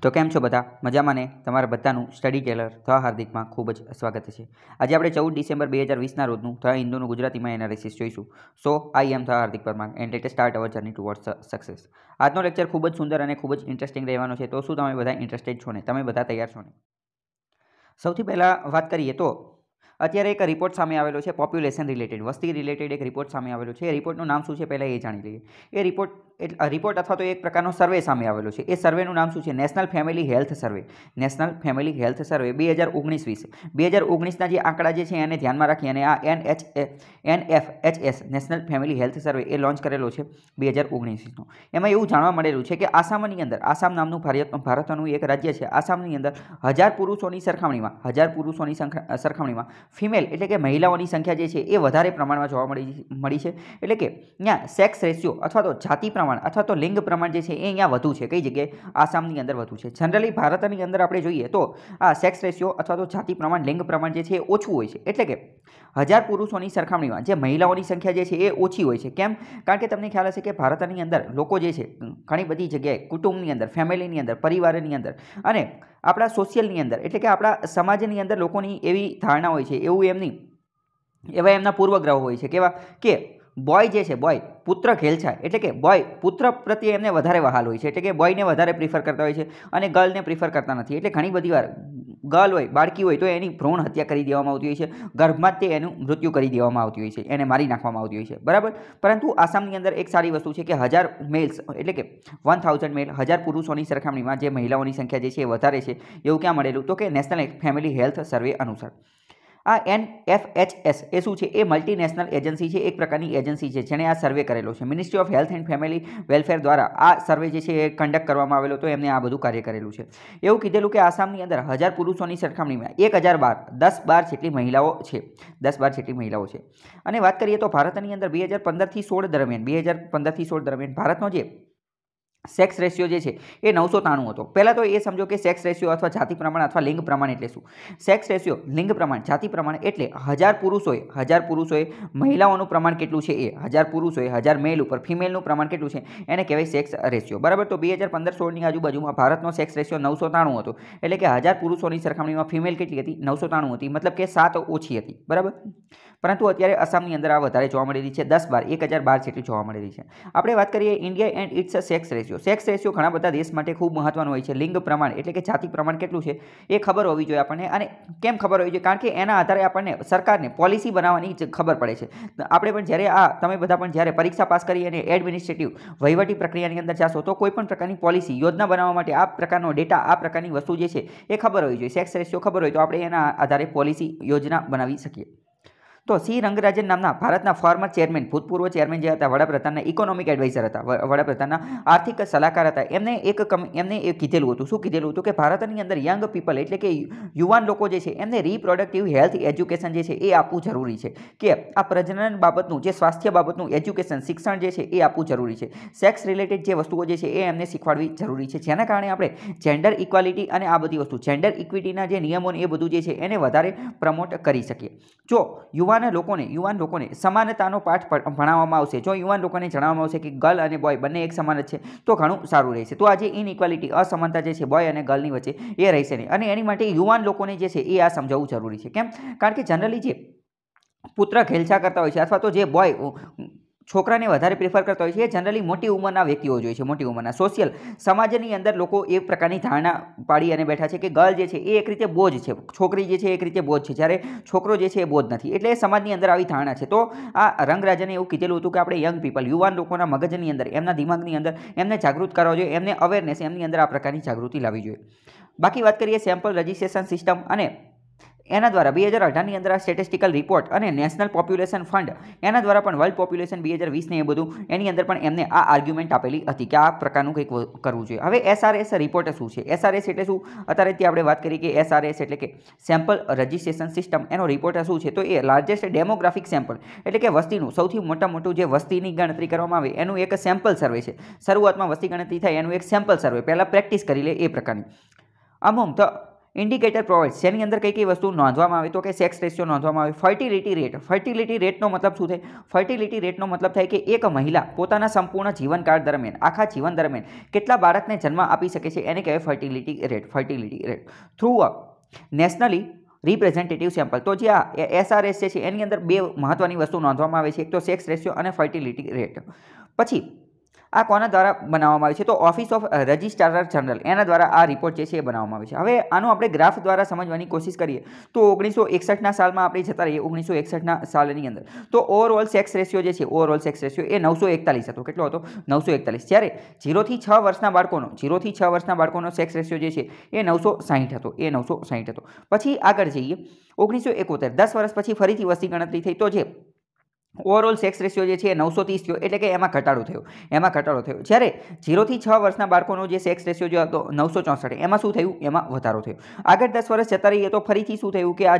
તો કેમ છો બધા મજામાં ને તમારા બધાનું સ્ટડી ટેલર થ હાર્દિકમાં ખૂબ જ સ્વાગત છે આજે આપણે ચૌદ ડિસેમ્બર બે હજાર વીસના રોજનું થયા હિન્દુનું ગુજરાતીમાં એનાલિસિસ જોઈશું સો I am the Hardik Parmar and let's start our journey toward success આજનો લેક્ચર ખૂબ જ સુંદર અને ખૂબ જ ઇન્ટરેસ્ટિંગ રહેવાનો છે તો શું તમે બધા ઇન્ટરેસ્ટેડ છો ને તમે બધા તૈયાર છો ને સૌથી પહેલાં વાત કરીએ તો અત્યારે એક રિપોર્ટ સામે આવેલો છે પોપ્યુલેશન રિલેટેડ વસ્તી રિલેટેડ એક રિપોર્ટ સામે આવેલો છે એ રિપોર્ટનું નામ શું છે પહેલાં એ જાણી લઈએ એ રિપોર્ટ રિપોર્ટ અથવા તો એક પ્રકારનો સર્વે સામે આવેલો છે એ સર્વેનું નામ શું છે national family health survey national family health survey બે હજાર ઓગણીસ વીસ બે હજાર ઓગણીસના જે આંકડા જે છે એને ધ્યાનમાં રાખી અને આ N H N F H S national family health survey એ લોન્ચ કરેલો છે બે હજાર ઓગણીસ વીસનો એમાં એવું જાણવા મળેલું છે કે આસામની અંદર આસામ નામનું ભારત ભારતનું એક રાજ્ય છે આસામની અંદર હજાર પુરુષોની સરખામણીમાં હજાર પુરુષોની સરખામણીમાં ફિમેલ એટલે કે મહિલાઓની સંખ્યા જે છે એ વધારે પ્રમાણમાં જોવા મળી મળી છે એટલે કે ત્યાં સેક્સ રેશિયો અથવા તો જાતિ પ્રમાણ અથવા તો લિંગ પ્રમાણ જે છે એ અહીંયા વધુ છે કઈ જગ્યાએ આસામની અંદર વધુ છે જનરલી ભારતની અંદર આપણે જોઈએ તો આ સેક્સ રેશિયો અથવા તો જાતિ પ્રમાણ લિંગ પ્રમાણ જે છે એ ઓછું હોય છે એટલે કે હજાર પુરુષોની સરખામણીમાં જે મહિલાઓની સંખ્યા જે છે એ ઓછી હોય છે કેમ કારણ કે તમને ખ્યાલ હશે કે ભારતની અંદર લોકો જે છે ઘણી બધી જગ્યાએ કુટુંબની અંદર ફેમિલીની અંદર પરિવારની અંદર અને આપણા સોશિયલની અંદર એટલે કે આપણા સમાજની અંદર લોકોની એવી ધારણા હોય છે એવું એમની એવા એમના પૂર્વગ્રહો હોય છે કેવા કે બોય જે છે બોય પુત્ર ઘેલછા એટલે કે બોય પુત્ર પ્રત્યે એમને વધારે વહાલ હોય છે એટલે કે બોયને વધારે પ્રિફર કરતા હોય છે અને ગર્લને પ્રિફર કરતા નથી એટલે ઘણી બધી વાર ગર્લ હોય બાળકી હોય તો એની ભ્રૂણ હત્યા કરી દેવામાં આવતી હોય છે ગર્ભમાં તે એનું મૃત્યુ કરી દેવામાં આવતી હોય છે એને મારી નાખવામાં આવતી હોય છે બરાબર પરંતુ આસામની અંદર એક સારી વસ્તુ છે કે હજાર મેલ્સ એટલે કે વન થાઉઝન્ડ મેલ હજાર પુરુષોની સરખામણીમાં જે મહિલાઓની સંખ્યા જે છે એ વધારે છે એવું ક્યાં મળેલું તો કે નેશનલ ફેમિલી હેલ્થ સર્વે અનુસાર આ એન એફ એચ એસ એ શું છે એ મલ્ટીનેશનલ એજન્સી છે એક પ્રકારની એજન્સી છે જેણે આ સર્વે કરેલો છે ministry of health and family welfare દ્વારા આ સર્વે જે છે એ કન્ડક્ટ કરવામાં આવેલો તો એમને આ બધું કાર્ય કરેલું છે એવું કીધેલું કે આસામની અંદર હજાર પુરુષોની સરખામણીમાં એક હજાર બાર દસ બાર જેટલી મહિલાઓ છે દસ બાર જેટલી મહિલાઓ છે અને વાત કરીએ તો ભારતની અંદર બે હજાર પંદરથી સોળ દરમિયાન બે હજાર પંદરથી સોળ દરમિયાન ભારતનો જે સેક્સ રેશિયો જે છે એ નવસો તાણું હતો પહેલાં તો એ સમજો કે સેક્સ રેશિયો અથવા જાતિ પ્રમાણ અથવા લિંગ પ્રમાણ એટલે શું સેક્સ રેશિયો લિંગ પ્રમાણ જાતિ પ્રમાણ એટલે હજાર પુરુષોએ હજાર પુરુષોએ મહિલાઓનું પ્રમાણ કેટલું છે એ હજાર પુરુષોએ હજાર મેલ ઉપર ફિમેલનું પ્રમાણ કેટલું છે એને કહેવાય સેક્સ રેશિયો બરાબર તો બે હજાર પંદર સોળની આજુબાજુમાં ભારતનો સેક્સ રેશિયો નવસો ત્રાણું હતો એટલે કે હજાર પુરુષોની સરખામણીમાં ફિમેલ કેટલી હતી નવસો ત્રાણું હતી મતલબ કે સાત ઓછી હતી બરાબર પરંતુ અત્યારે આસામની અંદર આ વધારે જોવા મળેલી છે દસ બાર એક હજાર બાર જેટલી જોવા મળેલી છે આપણે વાત કરીએ India and its sex ratio sex ratio ઘણા બધા દેશ માટે ખૂબ મહત્વનો હોય છે લિંગ પ્રમાણ એટલે કે જાતિ પ્રમાણ કેટલું છે એ ખબર હોવી જોઈએ આપણને અને કેમ ખબર હોવી જોઈએ કારણ કે એના આધારે આપણને સરકારને પોલિસી બનાવવાની ખબર પડે છે આપણે પણ જ્યારે આ તમે બધા પણ જ્યારે પરીક્ષા પાસ કરી અને એડમિનિસ્ટ્રેટિવ વહીવટી પ્રક્રિયાની અંદર જશો તો કોઈપણ પ્રકારની પોલિસી યોજના બનાવવા માટે આ પ્રકારનો ડેટા આ પ્રકારની વસ્તુ જે છે એ ખબર હોવી જોઈએ સેક્સ રેશિયો ખબર હોય તો આપણે એના આધારે પોલિસી યોજના બનાવી શકીએ તો સી રંગરાજન નામના ભારતના ફોર્મર ચેરમેન ભૂતપૂર્વ ચેરમેન જે હતા વડાપ્રધાનના ઇકોનોમિક એડવાઇઝર હતા વડાપ્રધાનના આર્થિક સલાહકાર હતા એમને એક એમને એ કીધેલું હતું શું કીધેલું હતું કે ભારતની અંદર યંગ પીપલ એટલે કે યુવાન લોકો જે છે એમને રિપ્રોડક્ટિવ હેલ્થ એજ્યુકેશન જે છે એ આપવું જરૂરી છે કે આ પ્રજનન બાબતનું જે સ્વાસ્થ્ય બાબતનું એજ્યુકેશન શિક્ષણ જે છે એ આપવું જરૂરી છે સેક્સ રિલેટેડ જે વસ્તુઓ જે છે એ એમને શીખવાડવી જરૂરી છે જેના કારણે આપણે જેન્ડર ઇક્વાલિટી અને આ બધી વસ્તુ જેન્ડર ઇક્વિટીના જે નિયમો એ બધું જે છે એને વધારે પ્રમોટ કરી શકીએ જો યુવાન યુવાન લોકોને યુવાન લોકોને સમાનતાનો પાઠ ભણાવવામાં આવશે જો યુવાન લોકોને જણાવવામાં આવશે કે ગર્લ અને બોય બંને એક સમાન જ છે તો ઘણું સારું રહેશે તો આજે ઇનઇક્વાલિટી અસમાનતા જે છે બોય અને ગર્લની વચ્ચે એ રહેશે નહીં અને એની માટે યુવાન લોકોને જે છે એ આ સમજાવવું જરૂરી છે કેમ કારણ કે જનરલી જે પુત્ર ખેલછા કરતા હોય છે અથવા તો જે બોય છોકરાને વધારે પ્રિફર કરતા હોય છે જનરલી મોટી ઉંમરના વ્યક્તિઓ જોઈએ છે મોટી ઉંમરના સોશિયલ સમાજની અંદર લોકો એ પ્રકારની ધારણા પાડી અને બેઠા છે કે ગર્લ જે છે એ એક રીતે બોજ છે છોકરી જે છે એક રીતે બોજ છે જ્યારે છોકરો જે છે એ બોજ નથી એટલે સમાજની અંદર આવી ધારણા છે તો આ રંગરાજાને એવું કીધેલું હતું કે આપણે યંગ પીપલ યુવાન લોકોના મગજની અંદર એમના દિમાગની અંદર એમને જાગૃત કરવા જોઈએ એમને અવેરનેસ એમની અંદર આ પ્રકારની જાગૃતિ લાવવી જોઈએ બાકી વાત કરીએ સેમ્પલ રજિસ્ટ્રેશન સિસ્ટમ અને એના દ્વારા બે હજાર અઢારની અંદર આ સ્ટેટિસ્ટિકલ રિપોર્ટ અને નેશનલ પોપ્યુલેશન ફંડ એના દ્વારા પણ વર્લ્ડ પોપ્યુલેશન બે હજાર વીસને એ બધું એની અંદર પણ એમને આ આર્ગ્યુમેન્ટ આપેલી હતી કે આ પ્રકારનું કંઈક કરવું જોઈએ હવે એસઆરએસ રિપોર્ટ શું છે એસઆરએસ એટલે શું અત્યારે ત્યાં આપણે વાત કરીએ કે એસઆરએસ એટલે કે સેમ્પલ રજિસ્ટ્રેશન સિસ્ટમ એનો રિપોર્ટ શું છે તો એ લાર્જેસ્ટ ડેમોગ્રાફિક સેમ્પલ એટલે કે વસ્તીનું સૌથી મોટા મોટું જે વસ્તીની ગણતરી કરવામાં આવે એનું એક સેમ્પલ સર્વે છે શરૂઆતમાં વસ્તી ગણતરી થાય એનું એક સેમ્પલ સર્વે પહેલાં પ્રેક્ટિસ કરી લે એ પ્રકારની આમ આમ ઇન્ડિકેટર પ્રોવાઇડ્સ જેની અંદર કઈ કઈ વસ્તુ નોંધવામાં આવે તો કે સેક્સ રેશિયો નોંધવામાં આવે ફર્ટિલિટી રેટ ફર્ટિલિટી રેટનો મતલબ શું થાય ફર્ટિલિટી રેટનો મતલબ થાય કે એક મહિલા પોતાના સંપૂર્ણ જીવનકાળ દરમિયાન આખા જીવન દરમિયાન કેટલા બાળકને જન્મ આપી શકે છે એને કહેવાય fertility rate fertility rate through a nationally representative sample તો જે આ એસઆરએસ જે છે એની અંદર બે મહત્ત્વની વસ્તુ નોંધવામાં આવે છે એક તો સેક્સ રેશિયો અને ફર્ટિલિટી રેટ પછી આ કોના દ્વારા બનાવવામાં આવી છે તો ઓફિસ ઓફ રજિસ્ટ્રાર જનરલ એના દ્વારા આ રિપોર્ટ જે છે એ બનાવવામાં આવી છે હવે આનો આપણે ગ્રાફ દ્વારા સમજવાની કોશિશ કરીએ તો ઓગણીસો એકસઠના સાલમાં આપણે જતા રહીએ ઓગણીસો એકસઠના સાલની અંદર તો ઓવરઓલ સેક્સ રેશિયો જે છે ઓવરઓલ સેક્સ રેશિયો એ નવસો એકતાલીસ હતો કેટલો હતો નવસો એકતાલીસ જ્યારે જીરોથી છ વર્ષના બાળકોનો જીરોથી છ વર્ષના બાળકોનો સેક્સ રેશિયો જે છે એ નવસો સાઠ હતો એ નવસો સાઠ હતો પછી આગળ જઈએ ઓગણીસો એકોતેર દસ વર્ષ પછી ફરીથી વસ્તી ગણતરી થઈ તો જે ઓવરઓલ સેક્સ રેશિયો જે છે નવસો ત્રીસ થયો એટલે કે એમાં ઘટાડો થયો એમાં ઘટાડો થયો જ્યારે ઝીરોથી છ વર્ષના બાળકોનો જે સેક્સ રેશિયો જે હતો નવસો ચોસઠ એમાં શું થયું એમાં વધારો થયો આગળ દસ વર્ષ જતા રહીએ તો ફરીથી શું થયું કે આ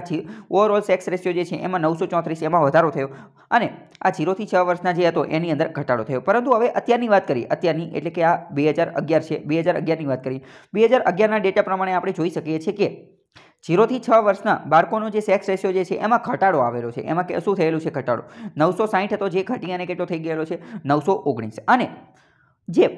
ઓવરઓલ સેક્સ રેશિયો જે છે એમાં નવસો ચોત્રીસ એમાં વધારો થયો અને આ ઝીરોથી છ વર્ષના જે હતો એની અંદર ઘટાડો થયો પરંતુ હવે અત્યારની વાત કરીએ અત્યારની એટલે કે આ બે હજાર અગિયાર છે બે હજાર અગિયારની વાત કરીએ બે હજાર અગિયારના ડેટા પ્રમાણે આપણે જોઈ શકીએ છીએ કે જીરોથી છ વર્ષના બાળકોનો જે સેક્સ રેશિયો જે છે એમાં ઘટાડો આવેલો છે એમાં કે શું થયેલું છે ઘટાડો નવસો સાહીઠ હતો જે ઘટી અને કેટલો થઈ ગયેલો છે નવસો ઓગણીસ અને જે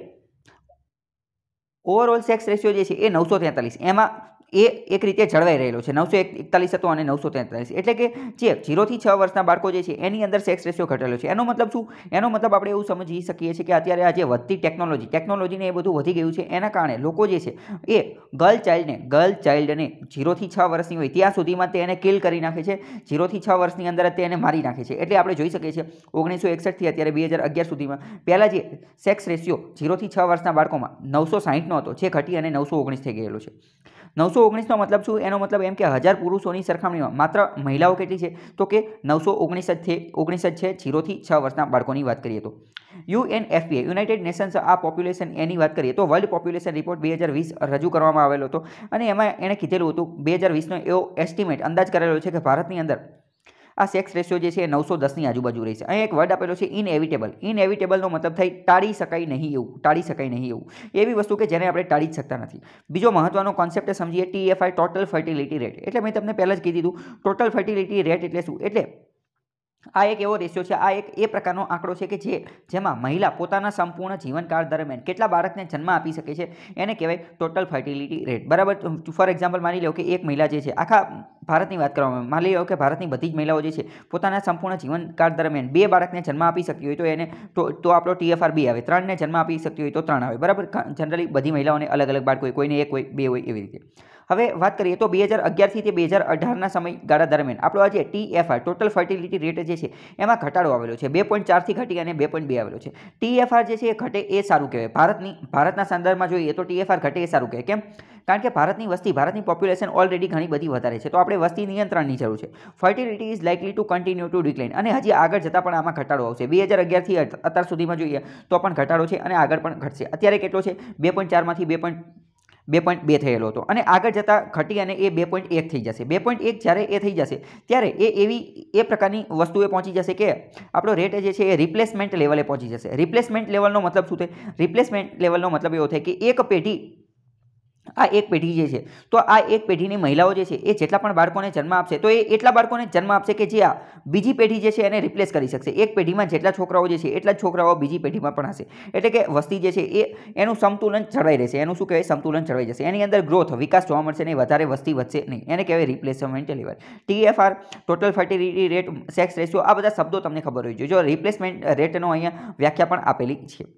ઓવરઓલ સેક્સ રેશિયો જે છે એ નવસો તેતાલીસ એમાં એ એક રીતે જળવાઈ રહેલો છે નવસો એકતાલીસ હતો અને નવસો તેતાલીસ એટલે કે જે જીરોથી છ વર્ષના બાળકો જે છે એની અંદર સેક્સ રેશિયો ઘટેલો છે એનો મતલબ શું એનો મતલબ આપણે એવું સમજી શકીએ છીએ કે અત્યારે આ જે વધતી ટેકનોલોજી ટેકનોલોજીને એ બધું વધી ગયું છે એના કારણે લોકો જે છે એ ગર્લ ચાઇલ્ડને ગર્લ ચાઇલ્ડને જીરોથી છ વર્ષની હોય ત્યાં સુધીમાં તે એને કિલ કરી નાખે છે જીરોથી છ વર્ષની અંદર તેને મારી નાખે છે એટલે આપણે જોઈ શકીએ છીએ ઓગણીસો એકસઠથી અત્યારે બે હજાર અગિયાર સુધીમાં પહેલાં જે સેક્સ રેશિયો જીરોથી છ વર્ષના બાળકોમાં નવસો સાહીઠનો હતો જે ઘટી અને નવસો ઓગણીસ થઈ ગયેલો છે નવસો ઓગણીસનો મતલબ શું એનો મતલબ એમ કે હજાર પુરુષોની સરખામણીમાં માત્ર મહિલાઓ કેટલી છે તો કે નવસો ઓગણીસ જ છે ઓગણીસ જ છે જીરોથી છ વર્ષના બાળકોની વાત કરીએ તો યુએનએફપીએ યુનાઇટેડ નેશન્સ આ પોપ્યુલેશન એની વાત કરીએ તો વર્લ્ડ પોપ્યુલેશન રિપોર્ટ બે હજાર વીસ રજૂ કરવામાં આવેલો હતો અને એમાં એણે કીધેલું હતું બે હજાર વીસનો એવો એસ્ટિમેટ અંદાજ કરેલો છે કે ભારતની અંદર આ સેક્સ રેશિયો જે છે એ નવસો દસની આજુબાજુ રહેશે અહીં એક વર્ડ આપેલો છે ઇનએવિટેબલ ઇનએવિટેબલનો મતલબ થાય ટાળી શકાય નહીં એવું ટાળી શકાય નહીં એવું એવી વસ્તુ કે જેને આપણે ટાળી જ શકતા નથી બીજો મહત્વનો કોન્સેપ્ટ સમજીએ ટીએફઆઈ ટોટલ ફર્ટિલિટી રેટ એટલે મેં તમને પહેલાં જ કહી દીધું ટોટલ ફર્ટિલિટી રેટ એટલે શું એટલે આ એક એવો રેશિયો છે આ એક એ પ્રકારનો આંકડો છે કે જે જેમાં મહિલા પોતાના સંપૂર્ણ જીવનકાળ દરમિયાન કેટલા બાળકને જન્મ આપી શકે છે એને કહેવાય ટોટલ ફર્ટિલિટી રેટ બરાબર ફોર એક્ઝામ્પલ માની લો કે એક મહિલા જે છે આખા ભારતની વાત કરવામાં આવે માની લો કે ભારતની બધી જ મહિલાઓ જે છે પોતાના સંપૂર્ણ જીવનકાળ દરમિયાન બે બાળકને જન્મ આપી શકતી હોય તો એને તો આપણો ટીએફઆર બી આવે ત્રણને જન્મ આપી શકતી હોય તો ત્રણ આવે બરાબર જનરલી બધી મહિલાઓને અલગ અલગ બાળકો હોય કોઈને એક હોય બે હોય એવી રીતે હવે વાત કરીએ તો બે હજાર અગિયારથી તે બે હજાર અઢારના સમયગાળા દરમિયાન આપણો આ જે ટીએફઆર ટોટલ ફર્ટિલિટી રેટ જે છે એમાં ઘટાડો આવેલો છે બે પોઈન્ટ ચારથી ઘટી અને બે પોઈન્ટ બે આવેલો છે ટીએફઆર જે છે એ ઘટે એ સારું કહેવાય ભારતની ભારતના સંદર્ભમાં જોઈએ તો ટી એફ આર ઘટે એ સારું કહેવાય કેમ કારણ કે ભારતની વસ્તી ભારતની પોપ્યુલેશન ઓલરેડી ઘણી બધી વધારે છે તો આપણે વસ્તી નિયંત્રણની જરૂર છે fertility is likely to continue to decline અને હજી આગળ જતાં પણ આમાં ઘટાડો આવશે બે હજાર અગિયારથી અત્યાર સુધીમાં જોઈએ તો પણ ઘટાડો છે અને આગળ પણ ઘટશે અત્યારે કેટલો છે બે પોઈન્ટ ચારમાંથી બે પોઈન્ટ બે પોઈન્ટ બે થયેલો હતો અને આગળ જતાં ઘટી અને એ બે પોઈન્ટ એક થઈ જશે બે પોઈન્ટ એક જ્યારે એ થઈ જશે ત્યારે એ એવી એ પ્રકારની વસ્તુએ પહોંચી જશે કે આપણો રેટ જે છે એ રિપ્લેસમેન્ટ લેવલે પહોંચી જશે રિપ્લેસમેન્ટ લેવલનો મતલબ શું થાય રિપ્લેસમેન્ટ લેવલનો મતલબ એવો થાય કે એક પેઢી આ એક પેઢી જે છે તો આ એક પેઢીની મહિલાઓ જે છે એ જેટલા પણ બાળકોને જન્મ આપશે તો એ એટલા બાળકોને જન્મ આપશે કે જે આ બીજી પેઢી જે છે એને રિપ્લેસ કરી શકશે એક પેઢીમાં જેટલા છોકરાઓ જે છે એટલા છોકરાઓ બીજી પેઢીમાં પણ હશે એટલે કે વસ્તી જે છે એ એનું સંતુલન જળવાઈ રહેશે એનું શું કહેવાય સંતુલન જળવાઈ જશે એની અંદર ગ્રોથ વિકાસ જોવા મળશે નહીં વધારે વસ્તી વધશે નહીં એને કહેવાય replacement level TFR total fertility rate sex ratio આ બધા શબ્દો તમને ખબર હોય જોઈએ જો રિપ્લેસમેન્ટ રેટનો અહીંયા વ્યાખ્યા પણ આપેલી છે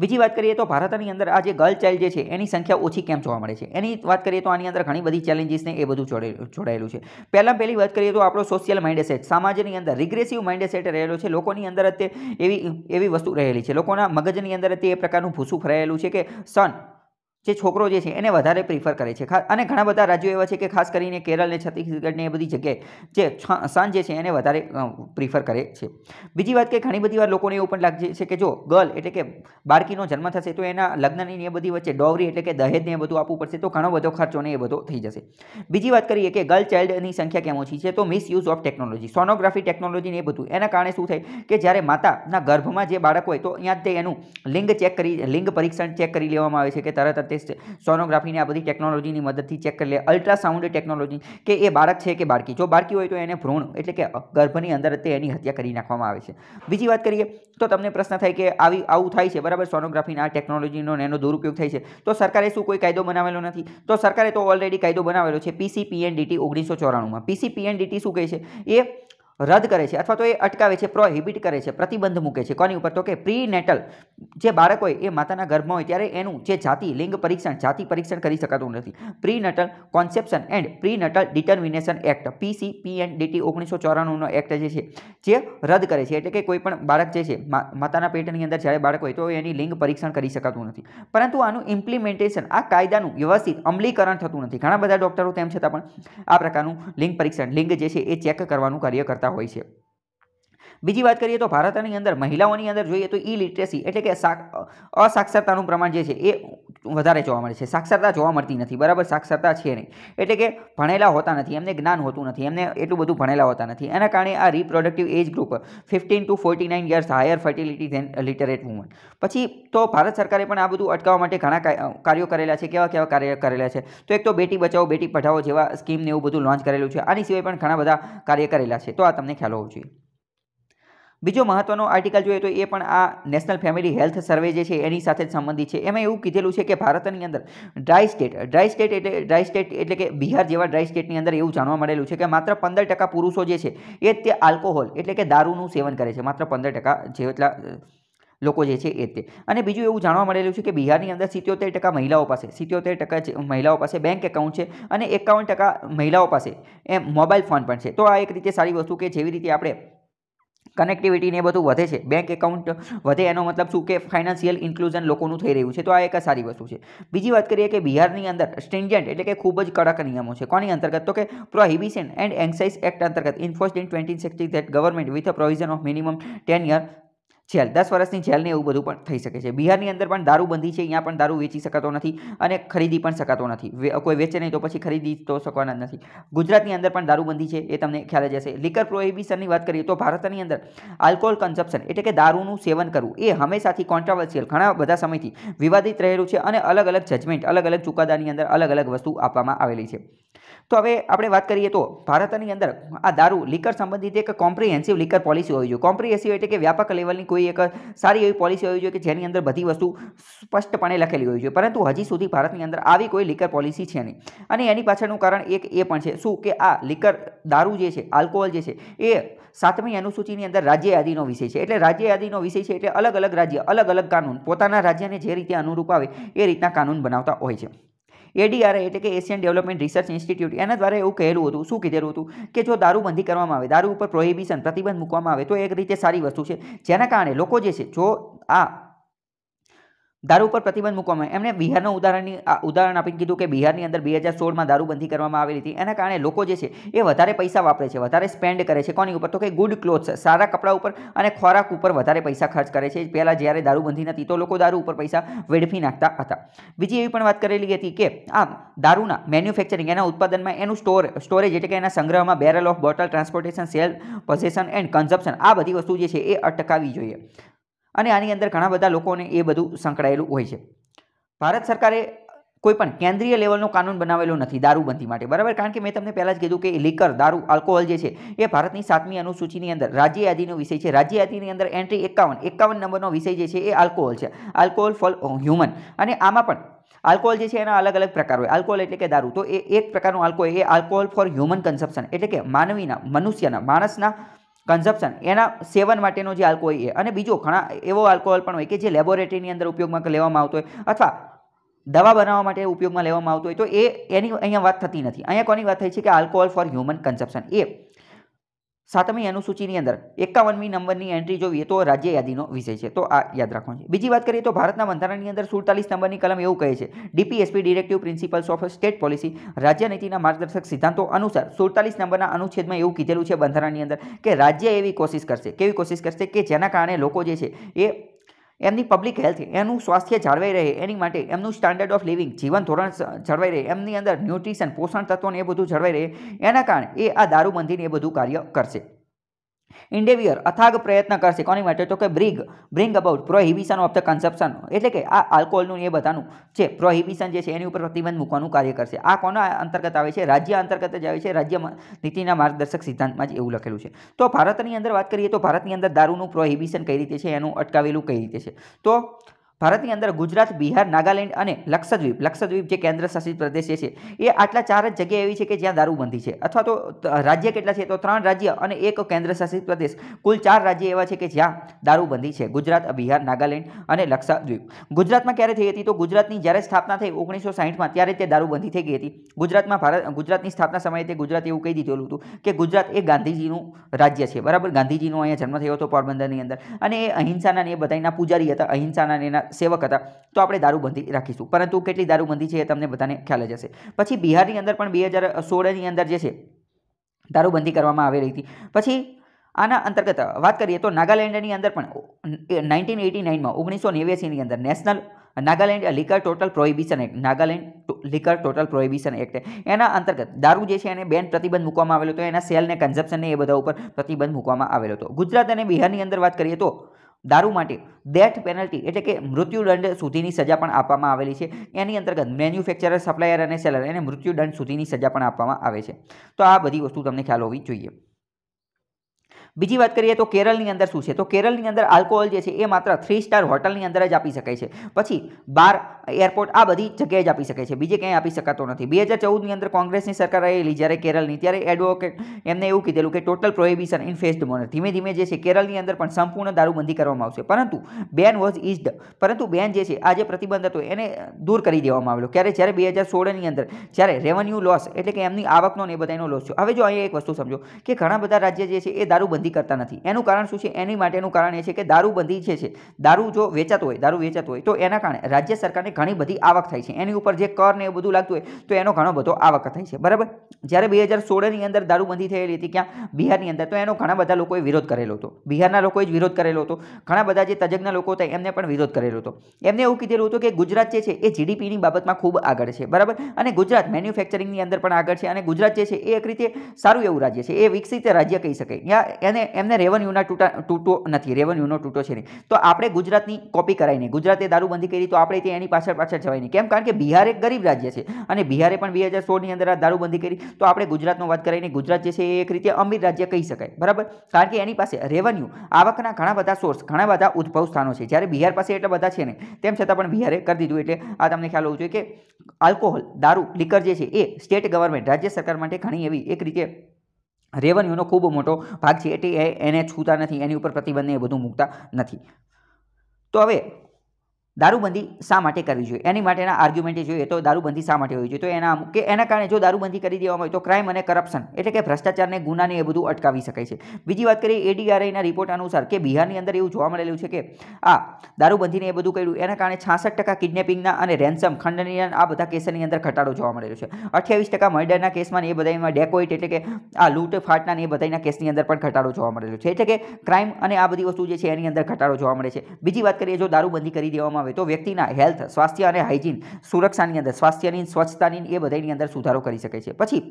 બીજી વાત કરીએ તો ભારતની અંદર આ જે ગર્લ ચાઇલ્ડ જે છે એની સંખ્યા ઓછી કેમ જોવા મળે છે એની વાત કરીએ તો આની અંદર ઘણી બધી ચેલેન્જીસને એ બધું જોડાયેલું છે પહેલાં પહેલી વાત કરીએ તો આપણો સોશિયલ માઇન્ડસેટ સમાજની અંદર રિગ્રેસિવ માઇન્ડસેટ રહેલો છે લોકોની અંદર તે એવી એવી વસ્તુ રહેલી છે લોકોના મગજની અંદર તે એ પ્રકારનું ભૂસું ફરાયેલું છે કે સન જે છોકરો જે છે એને વધારે પ્રિફર કરે છે અને ઘણા બધા રાજ્યો એવા છે કે ખાસ કરીને કેરળ ને છત્તીસગઢ ને એ બધી જગ્યાએ જે સાંજ જે છે એને વધારે પ્રિફર કરે છે બીજી વાત કે ઘણી બધી વાર લોકોને એવું પણ લાગે છે કે જો ગર્લ એટલે કે બાળકીનો જન્મ થશે તો એના લગ્નની એ બધી વચ્ચે ડોવરી એટલે કે દહેજને એ બધું આપવું પડશે તો ઘણો બધો ખર્ચો ને એ બધો થઈ જશે બીજી વાત કરીએ કે ગર્લ ચાઇલ્ડની સંખ્યા કેમ ઓછી છે તો મિસયુઝ ઓફ ટેકનોલોજી સોનોગ્રાફી ને એ બધું એના કારણે શું થાય કે જ્યારે માતાના ગર્ભમાં જે બાળક હોય તો ત્યાં તે એનું લિંગ ચેક કરી લિંગ પરીક્ષણ ચેક કરી લેવામાં આવે છે કે તરત જ ટેસ્ટ સોનોગ્રાફીને આ બધી ટેકનોલોજીની મદદથી ચેક કરી લે અલ્ટ્રાસાઉન્ડ ટેકનોલોજી કે એ બાળક છે કે બાળકી જો બાળકી હોય તો એને ભ્રૂણ એટલે કે ગર્ભની અંદર તે એની હત્યા કરી નાખવામાં આવે છે બીજી વાત કરીએ તો તમને પ્રશ્ન થાય કે આવી આવું થાય છે બરાબર સોનોગ્રાફીના આ ટેકનોલોજીનો એનો દુરુપયોગ થાય છે તો સરકારે શું કોઈ કાયદો બનાવેલો નથી તો સરકારે તો ઓલરેડી કાયદો બનાવેલો છે પીસીપીએનડીટી ઓગણીસો ચોરાણુંમાં પીસીપીએનડીટી શું કહે છે એ રદ કરે છે અથવા તો એ અટકાવે છે પ્રોહિબિટ કરે છે પ્રતિબંધ મૂકે છે કોની ઉપર તો કે પ્રી જે બાળક હોય એ માતાના ગર્ભમાં હોય ત્યારે એનું જે જાતિ લિંગ પરીક્ષણ જાતિ પરીક્ષણ કરી શકાતું નથી pre conception and pre natal determination act PC PNDT ઓગણીસો ચોરાણુંનો એક્ટ જે છે જે રદ કરે છે એટલે કે કોઈ પણ બાળક જે છે માતાના પેટની અંદર જ્યારે બાળક હોય તો એની લિંગ પરીક્ષણ કરી શકાતું નથી પરંતુ આનું ઇમ્પ્લિમેન્ટેશન આ કાયદાનું વ્યવસ્થિત અમલીકરણ થતું નથી ઘણા બધા ડૉક્ટરો તેમ છતાં પણ આ પ્રકારનું લિંગ પરીક્ષણ લિંગ જે છે એ ચેક કરવાનું કાર્ય કરતા 再回去。બીજી વાત કરીએ તો ભારતની અંદર મહિલાઓની અંદર જોઈએ તો ઈ લિટરેસી એટલે કે અસાક્ષરતાનું પ્રમાણ જે છે એ વધારે જોવા મળે છે સાક્ષરતા જોવા મળતી નથી બરાબર સાક્ષરતા છે નહીં એટલે કે ભણેલા હોતા નથી એમને જ્ઞાન હોતું નથી એમને એટલું બધું ભણેલા હોતા નથી એના કારણે આ reproductive age group fifteen to forty nine years higher fertility than literate woman પછી તો ભારત સરકારે પણ આ બધું અટકાવવા માટે ઘણા કાર્યો કરેલા છે કેવા કેવા કાર્ય કરેલા છે તો એક તો બેટી બચાવો બેટી પઢાવો જેવા સ્કીમને એવું બધું લોન્ચ કરેલું છે આની સિવાય પણ ઘણા બધા કાર્ય કરેલા છે તો આ તમને ખ્યાલ હોવો જોઈએ બીજો મહત્વનો આર્ટિકલ જોઈએ તો એ પણ આ નેશનલ ફેમિલી હેલ્થ સર્વે જે છે એની સાથે જ સંબંધિત છે એમાં એવું કીધેલું છે કે ભારતની અંદર ડ્રાય સ્ટેટ ડ્રાય સ્ટેટ એટલે ડ્રાય સ્ટેટ એટલે કે બિહાર જેવા ડ્રાય સ્ટેટની અંદર એવું જાણવા મળેલું છે કે માત્ર પંદર ટકા પુરુષો જે છે એ તે આલ્કોહોલ એટલે કે દારૂનું સેવન કરે છે માત્ર પંદર ટકા જેટલા લોકો જે છે એ તે અને બીજું એવું જાણવા મળેલું છે કે બિહારની અંદર સિત્યોતેર ટકા મહિલાઓ પાસે સિત્યોતેર ટકા મહિલાઓ પાસે બેંક એકાઉન્ટ છે અને એકાવન ટકા મહિલાઓ પાસે એમ મોબાઈલ ફોન પણ છે તો આ એક રીતે સારી વસ્તુ કે જેવી રીતે આપણે કનેક્ટિવિટીને એ બધું વધે છે બેંક એકાઉન્ટ વધે એનો મતલબ શું કે ફાઇનાન્શિયલ ઇન્ક્લુઝન લોકોનું થઈ રહ્યું છે તો આ એક સારી વસ્તુ છે બીજી વાત કરીએ કે બિહારની અંદર સ્ટ્રિન્જન્ટ એટલે કે ખૂબ જ કડક નિયમો છે કોની અંતર્ગત તો કે પ્રોહિબિશન એન્ડ એન્ક્સાઇઝ એક્ટ અંતર્ગત enforced in twenty sixty that government with a provision of minimum ten year jail દસ વર્ષની જેલને એવું બધું પણ થઈ શકે છે બિહારની અંદર પણ દારૂબંધી છે અહીંયા પણ દારૂ વેચી શકાતો નથી અને ખરીદી પણ શકાતો નથી કોઈ વેચે નહીં તો પછી ખરીદી તો શકવાના નથી ગુજરાતની અંદર પણ દારૂબંધી છે એ તમને ખ્યાલ જ હશે લિકર પ્રોહિબિશનની વાત કરીએ તો ભારતની અંદર આલ્કોહોલ કન્ઝપ્શન એટલે કે દારૂનું સેવન કરવું એ હંમેશાથી કોન્ટ્રાવર્સિયલ ઘણા બધા સમયથી વિવાદિત રહેલું છે અને અલગ અલગ જજમેન્ટ અલગ અલગ ચુકાદાની અંદર અલગ અલગ વસ્તુ આપવામાં આવેલી છે તો હવે આપણે વાત કરીએ તો ભારતની અંદર આ દારૂ લીકર સંબંધિત એક કોમ્પ્રિહેન્સિવ લીકર પોલિસી હોવી જોઈએ કોમ્પ્રિહેન્સિવ એટલે કે વ્યાપક લેવલની કોઈ એક સારી એવી પોલિસી હોવી જોઈએ કે જેની અંદર બધી વસ્તુ સ્પષ્ટપણે લખેલી હોવી જોઈએ પરંતુ હજી સુધી ભારતની અંદર આવી કોઈ લીકર પોલિસી છે નહીં અને એની પાછળનું કારણ એક એ પણ છે શું કે આ લીકર દારૂ જે છે આલ્કોહોલ જે છે એ સાતમી અનુસૂચિની અંદર રાજ્ય યાદીનો વિષય છે એટલે રાજ્ય યાદીનો વિષય છે એટલે અલગ અલગ રાજ્ય અલગ અલગ કાનૂન પોતાના રાજ્યને જે રીતે અનુરૂપ આવે એ રીતના કાનૂન બનાવતા હોય છે એડીઆર એટલે કે એશિયન ડેવલપમેન્ટ રિસર્ચ ઇન્સ્ટિટ્યૂટ એના દ્વારા એવું કહેલું હતું શું કીધેલું હતું કે જો દારૂબંધી કરવામાં આવે દારૂ ઉપર પ્રોહિબિશન પ્રતિબંધ મૂકવામાં આવે તો એક રીતે સારી વસ્તુ છે જેના કારણે લોકો જે છે જો આ દારૂ ઉપર પ્રતિબંધ મૂકવામાં એમણે બિહારનો ઉદાહરણની ઉદાહરણ આપીને કીધું કે બિહારની અંદર બે હજાર સોળમાં દારૂબંધી કરવામાં આવેલી હતી એના કારણે લોકો જે છે એ વધારે પૈસા વાપરે છે વધારે સ્પેન્ડ કરે છે કોની ઉપર તો કે ગુડ ક્લોથ્સ સારા કપડાં ઉપર અને ખોરાક ઉપર વધારે પૈસા ખર્ચ કરે છે પહેલાં જ્યારે દારૂબંધી નથી તો લોકો દારૂ ઉપર પૈસા વેડફી નાખતા હતા બીજી એવી પણ વાત કરેલી હતી કે આ દારૂના મેન્યુફેક્ચરિંગ એના ઉત્પાદનમાં એનું સ્ટોર સ્ટોરેજ એટલે કે એના સંગ્રહમાં barrel of bottle transportation sale possession and consumption આ બધી વસ્તુ જે છે એ અટકાવી જોઈએ અને આની અંદર ઘણા બધા લોકોને એ બધું સંકળાયેલું હોય છે ભારત સરકારે કોઈપણ કેન્દ્રીય લેવલનો કાનૂન બનાવેલો નથી દારૂબંધી માટે બરાબર કારણ કે મેં તમને પહેલાં જ કીધું કે લીકર દારૂ આલ્કોહોલ જે છે એ ભારતની સાતમી અનુસૂચિની અંદર રાજ્ય યાદીનો વિષય છે રાજ્ય યાદીની અંદર એન્ટ્રી એકાવન એકાવન નંબરનો વિષય જે છે એ આલ્કોહોલ છે આલ્કોહોલ ફોર હ્યુમન અને આમાં પણ આલ્કોહોલ જે છે એના અલગ અલગ પ્રકાર હોય આલ્કોહોલ એટલે કે દારૂ તો એ એક પ્રકારનું આલ્કોહોલ એ આલ્કોહોલ ફોર હ્યુમન કન્ઝપ્શન એટલે કે માનવીના મનુષ્યના માણસના કન્ઝપ્શન એના સેવન માટેનો જે આલ્કોહોલ એ અને બીજો ઘણા એવો આલ્કોહોલ પણ હોય કે જે લેબોરેટરીની અંદર ઉપયોગમાં લેવામાં આવતો હોય અથવા દવા બનાવવા માટે ઉપયોગમાં લેવામાં આવતો હોય તો એ એની અહીંયા વાત થતી નથી અહીંયા કોની વાત થઈ છે કે આલ્કોહોલ ફોર હ્યુમન કન્ઝપ્શન એ સાતમી અનુસૂચિની અંદર એકાવનમી નંબરની એન્ટ્રી જોઈએ તો રાજ્ય યાદીનો વિષય છે તો આ યાદ રાખવાનું છે બીજી વાત કરીએ તો ભારતના બંધારણની અંદર સુડતાલીસ નંબરની કલમ એવું કહે છે DPSP directive principles of state policy રાજ્ય નીતિના માર્ગદર્શક સિદ્ધાંતો અનુસાર સુડતાલીસ નંબરના અનુચ્છેદમાં એવું કીધેલું છે બંધારણની અંદર કે રાજ્ય એવી કોશિશ કરશે કેવી કોશિશ કરશે કે જેના કારણે લોકો જે છે એ એમની પબ્લિક હેલ્થ એનું સ્વાસ્થ્ય જાળવાઈ રહે એની માટે એમનું સ્ટાન્ડર્ડ ઓફ લિવિંગ જીવન ધોરણ જળવાઈ રહે એમની અંદર ન્યુટ્રિશન પોષણ તત્વોને એ બધું જળવાઈ રહે એના કારણે એ આ દારૂબંધીને એ બધું કાર્ય કરશે ઇન્ડેવિયર અથાગ પ્રયત્ન કરશે કોની માટે તો કે bring bring about prohibition of the consumption એટલે કે આ આલ્કોહોલનું એ બધાનું જે પ્રોહિબિશન જે છે એની ઉપર પ્રતિબંધ મૂકવાનું કાર્ય કરશે આ કોના અંતર્ગત આવે છે રાજ્ય અંતર્ગત જ આવે છે રાજ્ય નીતિના માર્ગદર્શક સિદ્ધાંતમાં જ એવું લખેલું છે તો ભારતની અંદર વાત કરીએ તો ભારતની અંદર દારૂનું પ્રોહિબિશન કઈ રીતે છે એનું અટકાવેલું કઈ રીતે છે તો ભારતની અંદર ગુજરાત બિહાર નાગાલેન્ડ અને લક્ષદ્વીપ લક્ષદ્વીપ જે કેન્દ્રશાસિત પ્રદેશ છે એ આટલા ચાર જ જગ્યા એવી છે કે જ્યાં દારૂબંધી છે અથવા તો રાજ્ય કેટલા છે તો ત્રણ રાજ્ય અને એક કેન્દ્રશાસિત પ્રદેશ કુલ ચાર રાજ્ય એવા છે કે જ્યાં દારૂબંધી છે ગુજરાત બિહાર નાગાલેન્ડ અને લક્ષદ્વીપ ગુજરાતમાં ક્યારે થઈ હતી તો ગુજરાતની જ્યારે સ્થાપના થઈ ઓગણીસો સાહીઠમાં ત્યારે તે દારૂબંધી થઈ ગઈ હતી ગુજરાતમાં ભારત ગુજરાતની સ્થાપના સમયે તે ગુજરાત એવું કહી દીધેલું હતું કે ગુજરાત એ ગાંધીજીનું રાજ્ય છે બરાબર ગાંધીજીનો અહીંયા જન્મ થયો હતો પોરબંદરની અંદર અને એ અહિંસાના ને એ બધાના પૂજારી હતા અહિંસાના ને એના સેવક હતા તો આપણે દારૂબંધી રાખીશું પરંતુ કેટલી દારૂબંધી છે એ તમને બધાને ખ્યાલ જ હશે પછી બિહારની અંદર પણ બે હજાર સોળની અંદર જે છે દારૂબંધી કરવામાં આવી રહી હતી પછી આના અંતર્ગત વાત કરીએ તો નાગાલેન્ડની અંદર પણ નાઇન્ટીન એટી નાઇનમાં ઓગણીસો નેવ્યાસીની અંદર national Nagaland liquor total prohibition act Nagaland liquor total prohibition act એના અંતર્ગત દારૂ જે છે એને બેન પ્રતિબંધ મૂકવામાં આવેલો હતો એના સેલને કન્ઝપ્શનને એ બધા ઉપર પ્રતિબંધ મૂકવામાં આવેલો હતો ગુજરાત અને બિહારની અંદર વાત કરીએ તો દારૂ માટે ડેથ પેનલ્ટી એટલે કે મૃત્યુદંડ સુધીની સજા પણ આપવામાં આવેલી છે એની અંતર્ગત મેન્યુફેક્ચરર સપ્લાયર અને સેલર એને મૃત્યુદંડ સુધીની સજા પણ આપવામાં આવે છે તો આ બધી વસ્તુ તમને ખ્યાલ હોવી જોઈએ બીજી વાત કરીએ તો કેરળની અંદર શું છે તો કેરળની અંદર આલ્કોહોલ જે છે એ માત્ર થ્રી સ્ટાર હોટલની અંદર જ આપી શકાય છે પછી બાર એરપોર્ટ આ બધી જગ્યાએ જ આપી શકે છે બીજે ક્યાંય આપી શકાતો નથી બે હજાર ચૌદની અંદર કોંગ્રેસની સરકાર આવેલી જ્યારે કેરળની ત્યારે એડવોકેટ એમને એવું કીધેલું કે total prohibition in phased manner ધીમે ધીમે જે છે કેરળની અંદર પણ સંપૂર્ણ દારૂબંધી કરવામાં આવશે પરંતુ બેન વોઝ ઇઝડ પરંતુ બેન જે છે આ જે પ્રતિબંધ હતો એને દૂર કરી દેવામાં આવેલો ક્યારે જ્યારે બે હજાર સોળની અંદર જ્યારે રેવન્યુ લોસ એટલે કે એમની આવકનો ને બધાનો લોસ છે હવે જો અહીં એક વસ્તુ સમજો કે ઘણા બધા રાજ્ય જે છે એ દારૂબંધી દારૂબંધી કરતા નથી એનું કારણ શું છે એની માટેનું કારણ એ છે કે દારૂબંધી જે છે દારૂ જો વેચાતો હોય દારૂ વેચાતો હોય તો એના કારણે રાજ્ય સરકારને ઘણી બધી આવક થાય છે એની ઉપર જે કર ને એ બધું લાગતું હોય તો એનો ઘણો બધો આવક થાય છે બરાબર જ્યારે બે હજાર સોળની અંદર દારૂબંધી થયેલી હતી ક્યાં બિહારની અંદર તો એનો ઘણા બધા લોકોએ વિરોધ કરેલો હતો બિહારના લોકોએ જ વિરોધ કરેલો હતો ઘણા બધા જે તજજ્ઞ લોકો હતા એમને પણ વિરોધ કરેલો હતો એમને એવું કીધેલું હતું કે ગુજરાત જે છે એ જીડીપીની બાબતમાં ખૂબ આગળ છે બરાબર અને ગુજરાત મેન્યુફેક્ચરિંગની અંદર પણ આગળ છે અને ગુજરાત જે છે એ એક રીતે સારું એવું રાજ્ય છે એ વિકસિત રાજ્ય કહી શકાય ત્યાં એને એમને રેવન્યુના તૂટા તૂટો નથી રેવન્યુનો તૂટો છે નહીં તો આપણે ગુજરાતની કોપી કરાવીને ગુજરાતે દારૂબંધી કરી તો આપણે ત્યાં એની પાછળ પાછળ જવાય નહીં કેમ કારણ કે બિહાર એક ગરીબ રાજ્ય છે અને બિહારે પણ બે હજાર સોળની અંદર આ દારૂબંધી કરી તો આપણે ગુજરાતનો વાત કરાવીને ગુજરાત જે છે એ એક રીતે અમીર રાજ્ય કહી શકાય બરાબર કારણ કે એની પાસે રેવન્યુ આવકના ઘણા બધા સોર્સ ઘણા બધા ઉદ્ભવ સ્થાનો છે જ્યારે બિહાર પાસે એટલા બધા છે ને તેમ છતાં પણ બિહારે કરી દીધું એટલે આ તમને ખ્યાલ હોવું જોઈએ કે આલ્કોહોલ દારૂ લીકર જે છે એ સ્ટેટ ગવર્મેન્ટ રાજ્ય સરકાર માટે ઘણી એવી એક રીતે રેવન્યુનો ખૂબ મોટો ભાગ છે એટલે એને છૂતા નથી એની ઉપર પ્રતિબંધ એ બધું મૂકતા નથી તો હવે દારૂબંધી શા માટે કરવી જોઈએ એની માટેના આર્ગ્યુમેન્ટે જોઈએ તો દારૂબંધી શા માટે હોવી જોઈએ તો એના કે એના કારણે જો દારૂબંધી કરી દેવામાં આવે તો ક્રાઇમ અને કરપ્શન એટલે કે ભ્રષ્ટાચારને ગુનાને એ બધું અટકાવી શકાય છે બીજી વાત કરીએ એડીઆરઆઈના રિપોર્ટ અનુસાર કે બિહારની અંદર એવું જોવા મળેલું છે કે આ દારૂબંધીને એ બધું કર્યું એના કારણે છાસઠ ટકા કિડનેપિંગના અને રેન્સમ ખંડનીના આ બધા કેસની અંદર ઘટાડો જોવા મળેલો છે અઠ્યાવીસ ટકા મર્ડરના કેસમાં એ બધામાં ડેકોઇટ એટલે કે આ લૂંટ ફાટના એ બધાના કેસની અંદર પણ ઘટાડો જોવા મળેલો છે એટલે કે ક્રાઇમ અને આ બધી વસ્તુ જે છે એની અંદર ઘટાડો જોવા મળે છે બીજી વાત કરીએ જો દારૂબંધી કરી દેવામાં આવે તો વ્યક્તિના હેલ્થ સ્વાસ્થ્ય અને હાઇજીન સુરક્ષાની અંદર સ્વાસ્થ્યની સ્વચ્છતાની એ બધાની અંદર સુધારો કરી શકે છે પછી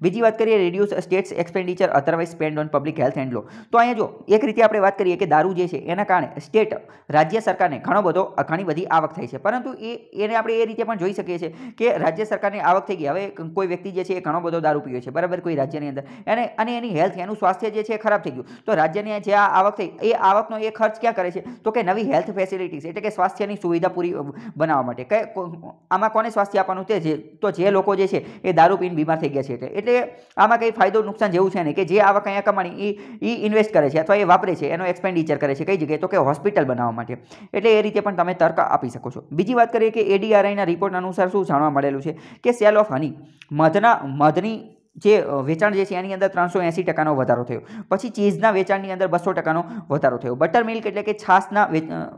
બીજી વાત કરીએ reduce states expenditure otherwise spend on public health and law તો અહીંયા જો એક રીતે આપણે વાત કરીએ કે દારૂ જે છે એના કારણે સ્ટેટ રાજ્ય સરકારને ઘણો બધો ઘણી બધી આવક થઈ છે પરંતુ એ એને આપણે એ રીતે પણ જોઈ શકીએ છીએ કે રાજ્ય સરકારની આવક થઈ ગઈ હવે કોઈ વ્યક્તિ જે છે એ ઘણો બધો દારૂ પીવે છે બરાબર કોઈ રાજ્યની અંદર એને અને એની હેલ્થ એનું સ્વાસ્થ્ય જે છે એ ખરાબ થઈ ગયું તો રાજ્યની જે આ આવક થઈ એ આવકનો એ ખર્ચ ક્યાં કરે છે તો કે નવી હેલ્થ ફેસિલિટીઝ એટલે કે સ્વાસ્થ્યની સુવિધા પૂરી બનાવવા માટે કે આમાં કોને સ્વાસ્થ્ય આપવાનું તે જે તો જે લોકો જે છે એ દારૂ પીને બીમાર થઈ ગયા છે છીએ એટલે આમાં કંઈ ફાયદો નુકસાન જેવું છે ને કે જે આવક અહીંયા કમાણી એ એ ઇન્વેસ્ટ કરે છે અથવા એ વાપરે છે એનો એક્સપેન્ડિચર કરે છે કઈ જગ્યાએ તો કે હોસ્પિટલ બનાવવા માટે એટલે એ રીતે પણ તમે તર્ક આપી શકો છો બીજી વાત કરીએ કે એડીઆરઆઈના રિપોર્ટ અનુસાર શું જાણવા મળેલું છે કે સેલ ઓફ હની મધના મધની જે વેચાણ જે છે એની અંદર ત્રણસો એંસી ટકાનો વધારો થયો પછી ચીઝના વેચાણની અંદર બસો ટકાનો વધારો થયો બટર મિલ્ક એટલે કે છાશના